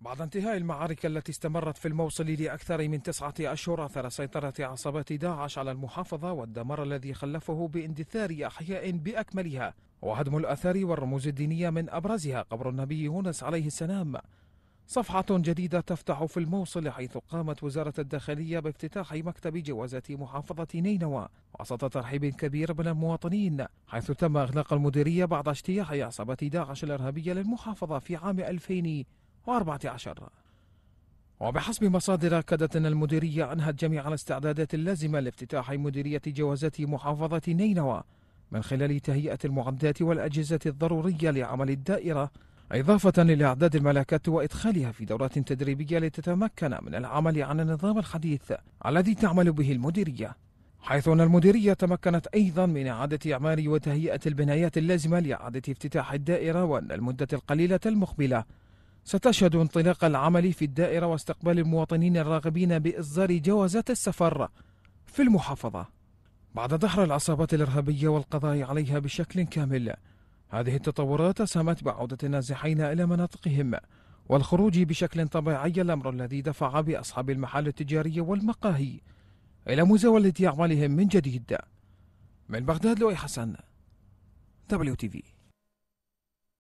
بعد انتهاء المعارك التي استمرت في الموصل لأكثر من تسعة أشهر أثر سيطرة عصابات داعش على المحافظة والدمار الذي خلفه باندثار أحياء بأكملها وهدم الأثار والرموز الدينية من أبرزها قبر النبي يونس عليه السلام صفحة جديدة تفتح في الموصل حيث قامت وزارة الداخلية بافتتاح مكتب جوازة محافظة نينوى وسط ترحيب كبير من المواطنين حيث تم إغلاق المديرية بعد اجتياح عصابة داعش الإرهابية للمحافظة في عام 2000 وأربعة عشر وبحسب مصادر أكدت أن المديرية أنهت جميع الاستعدادات اللازمة لافتتاح مديرية جوازات محافظة نينوى من خلال تهيئة المعدات والأجهزة الضرورية لعمل الدائرة إضافة لإعداد الملاكات وإدخالها في دورات تدريبية لتتمكن من العمل على النظام الحديث الذي تعمل به المديرية حيث أن المديرية تمكنت أيضا من إعادة إعمار وتهيئة البنايات اللازمة لإعادة افتتاح الدائرة وأن المدة القليلة المقبلة ستشهد انطلاق العمل في الدائرة واستقبال المواطنين الراغبين بإصدار جوازات السفر في المحافظة بعد دحر العصابات الإرهابية والقضاء عليها بشكل كامل هذه التطورات ساهمت بعودة النازحين إلى مناطقهم والخروج بشكل طبيعي الأمر الذي دفع بأصحاب المحال التجارية والمقاهي إلى مزاولة أعمالهم من جديد من بغداد لؤي حسن WTV